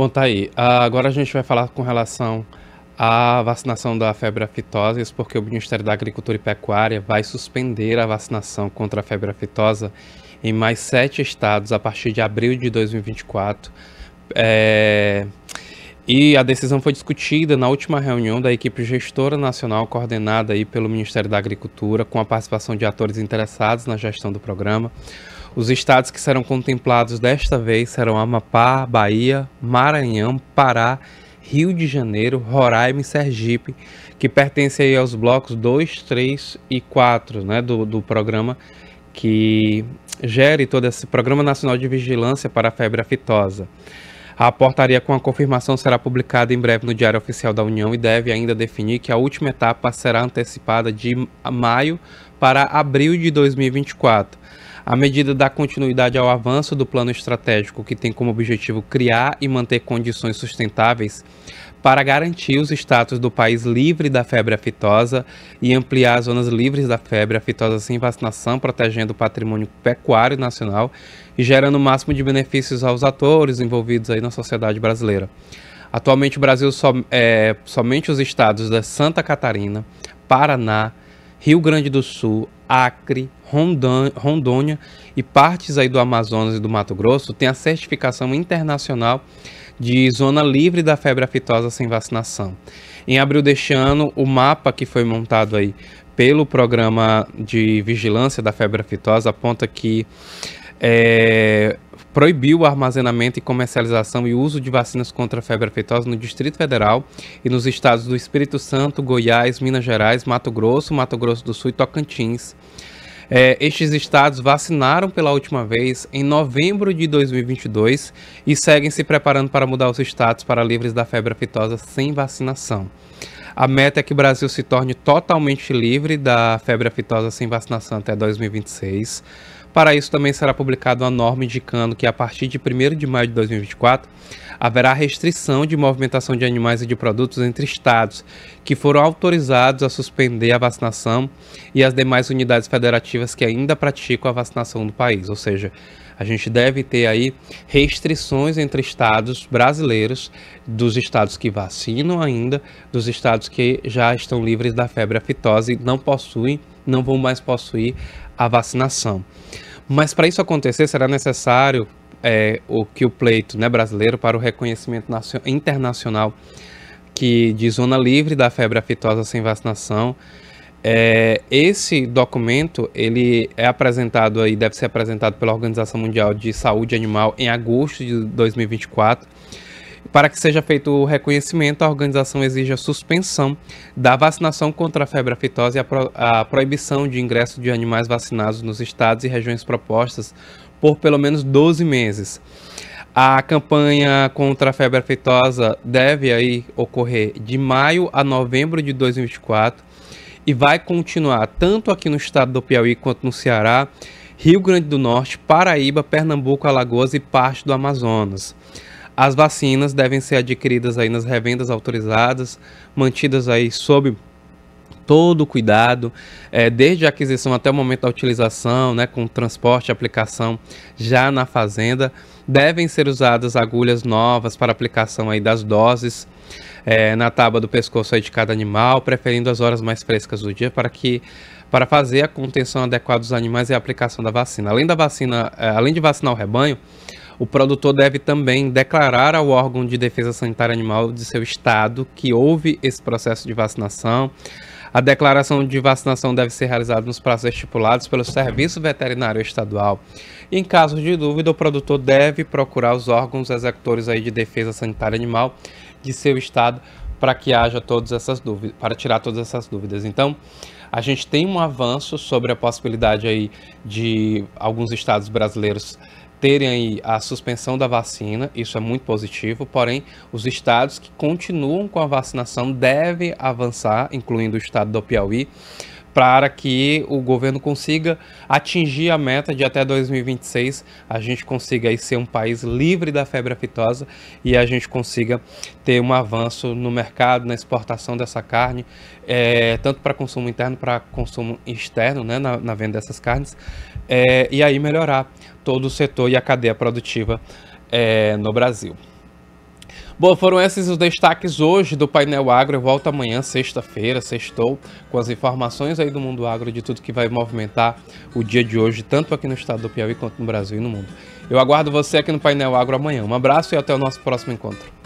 Bom, tá aí. Ah, agora a gente vai falar com relação à vacinação da febre aftosa, isso porque o Ministério da Agricultura e Pecuária vai suspender a vacinação contra a febre aftosa em mais sete estados a partir de abril de 2024. É... E a decisão foi discutida na última reunião da equipe gestora nacional coordenada aí pelo Ministério da Agricultura, com a participação de atores interessados na gestão do programa. Os estados que serão contemplados desta vez serão Amapá, Bahia, Maranhão, Pará, Rio de Janeiro, Roraima e Sergipe, que pertencem aí aos blocos 2, 3 e 4 né, do, do programa que gere todo esse Programa Nacional de Vigilância para a Febre Aftosa. A portaria com a confirmação será publicada em breve no Diário Oficial da União e deve ainda definir que a última etapa será antecipada de maio para abril de 2024. A medida dá continuidade ao avanço do plano estratégico, que tem como objetivo criar e manter condições sustentáveis para garantir os status do país livre da febre aftosa e ampliar as zonas livres da febre aftosa sem vacinação, protegendo o patrimônio pecuário nacional e gerando o máximo de benefícios aos atores envolvidos aí na sociedade brasileira. Atualmente, o Brasil so, é, somente os estados da Santa Catarina, Paraná, Rio Grande do Sul, Acre, Rondônia e partes aí do Amazonas e do Mato Grosso têm a certificação internacional de zona livre da febre aftosa sem vacinação. Em abril deste ano, o mapa que foi montado aí pelo programa de vigilância da febre aftosa aponta que é, proibiu o armazenamento e comercialização e uso de vacinas contra a febre aftosa no Distrito Federal e nos estados do Espírito Santo, Goiás, Minas Gerais, Mato Grosso, Mato Grosso do Sul e Tocantins. É, estes estados vacinaram pela última vez em novembro de 2022 e seguem se preparando para mudar os estados para livres da febre aftosa sem vacinação. A meta é que o Brasil se torne totalmente livre da febre aftosa sem vacinação até 2026. Para isso, também será publicada uma norma indicando que, a partir de 1 de maio de 2024, haverá restrição de movimentação de animais e de produtos entre estados que foram autorizados a suspender a vacinação e as demais unidades federativas que ainda praticam a vacinação do país. Ou seja, a gente deve ter aí restrições entre estados brasileiros, dos estados que vacinam ainda, dos estados que já estão livres da febre aftosa e não possuem não vão mais possuir a vacinação. Mas para isso acontecer, será necessário é, o que o pleito né, brasileiro para o reconhecimento internacional que de zona livre da febre aftosa sem vacinação. É, esse documento ele é apresentado aí deve ser apresentado pela Organização Mundial de Saúde Animal em agosto de 2024 para que seja feito o reconhecimento, a organização exige a suspensão da vacinação contra a febre aftosa e a, pro, a proibição de ingresso de animais vacinados nos estados e regiões propostas por pelo menos 12 meses. A campanha contra a febre aftosa deve aí ocorrer de maio a novembro de 2024 e vai continuar tanto aqui no estado do Piauí quanto no Ceará, Rio Grande do Norte, Paraíba, Pernambuco, Alagoas e parte do Amazonas. As vacinas devem ser adquiridas aí nas revendas autorizadas, mantidas aí sob todo o cuidado, é, desde a aquisição até o momento da utilização, né, com transporte, aplicação já na fazenda. Devem ser usadas agulhas novas para aplicação aí das doses é, na tábua do pescoço aí de cada animal, preferindo as horas mais frescas do dia para que para fazer a contenção adequada dos animais e a aplicação da vacina. Além da vacina, é, além de vacinar o rebanho, o produtor deve também declarar ao órgão de defesa sanitária animal de seu estado que houve esse processo de vacinação. A declaração de vacinação deve ser realizada nos prazos estipulados pelo Serviço Veterinário Estadual. Em caso de dúvida, o produtor deve procurar os órgãos executores aí de defesa sanitária animal de seu estado para que haja todas essas dúvidas, para tirar todas essas dúvidas. Então, a gente tem um avanço sobre a possibilidade aí de alguns estados brasileiros terem aí a suspensão da vacina, isso é muito positivo, porém, os estados que continuam com a vacinação devem avançar, incluindo o estado do Piauí, para que o governo consiga atingir a meta de até 2026 a gente consiga aí ser um país livre da febre aftosa e a gente consiga ter um avanço no mercado, na exportação dessa carne, é, tanto para consumo interno, para consumo externo, né, na, na venda dessas carnes, é, e aí melhorar todo o setor e a cadeia produtiva é, no Brasil. Bom, foram esses os destaques hoje do Painel Agro. Eu volto amanhã, sexta-feira, sextou, com as informações aí do mundo agro, de tudo que vai movimentar o dia de hoje, tanto aqui no estado do Piauí quanto no Brasil e no mundo. Eu aguardo você aqui no Painel Agro amanhã. Um abraço e até o nosso próximo encontro.